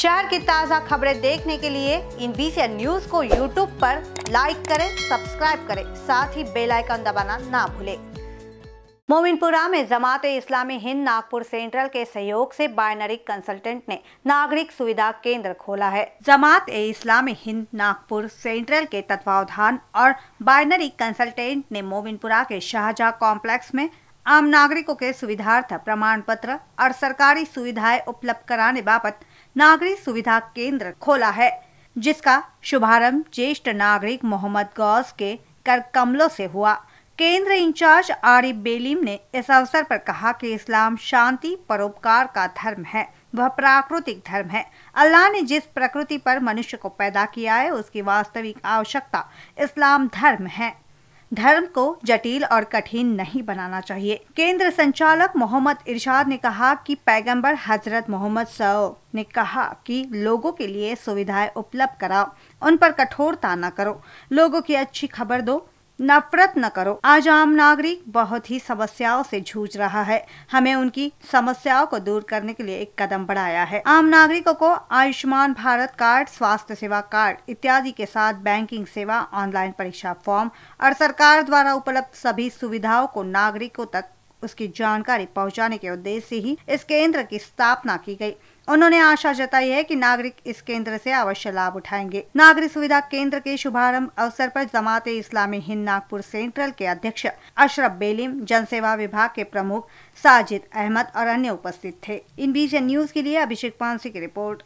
शहर की ताज़ा खबरें देखने के लिए इन बीसी न्यूज को यूट्यूब पर लाइक करें सब्सक्राइब करें साथ ही बेल आइकन दबाना ना भूलें मोमिनपुरा में जमात इस्लामी हिंद नागपुर सेंट्रल के सहयोग से बाइनरी कंसल्टेंट ने नागरिक सुविधा केंद्र खोला है जमात ए इस्लामी हिंद नागपुर सेंट्रल के तत्वावधान और बाइनरी कंसल्टेंट ने मोमिनपुरा के शाहजहा कॉम्प्लेक्स में आम नागरिकों के सुविधार्थ प्रमाण पत्र और सरकारी सुविधाएं उपलब्ध कराने बाबत नागरिक सुविधा केंद्र खोला है जिसका शुभारंभ ज्येष्ठ नागरिक मोहम्मद गौस के कर कमलों से हुआ केंद्र इंचार्ज आरिफ बेलीम ने इस अवसर पर कहा कि इस्लाम शांति परोपकार का धर्म है वह प्राकृतिक धर्म है अल्लाह ने जिस प्रकृति पर मनुष्य को पैदा किया है उसकी वास्तविक आवश्यकता इस्लाम धर्म है धर्म को जटिल और कठिन नहीं बनाना चाहिए केंद्र संचालक मोहम्मद इरशाद ने कहा कि पैगंबर हजरत मोहम्मद सौ ने कहा कि लोगों के लिए सुविधाएं उपलब्ध कराओ उन पर कठोरता न करो लोगों की अच्छी खबर दो नफरत न करो आज आम नागरिक बहुत ही समस्याओं से जूझ रहा है हमें उनकी समस्याओं को दूर करने के लिए एक कदम बढ़ाया है आम नागरिकों को आयुष्मान भारत कार्ड स्वास्थ्य सेवा कार्ड इत्यादि के साथ बैंकिंग सेवा ऑनलाइन परीक्षा फॉर्म और सरकार द्वारा उपलब्ध सभी सुविधाओं को नागरिकों तक उसकी जानकारी पहुंचाने के उद्देश्य से ही इस केंद्र की स्थापना की गई उन्होंने आशा जताई है कि नागरिक इस केंद्र से अवश्य लाभ उठाएंगे नागरिक सुविधा केंद्र के शुभारंभ अवसर पर जमात इस्लामी हिंद नागपुर सेंट्रल के अध्यक्ष अशरफ बेलिम जनसेवा विभाग के प्रमुख साजिद अहमद और अन्य उपस्थित थे इन बीच न्यूज के लिए अभिषेक पांसी की रिपोर्ट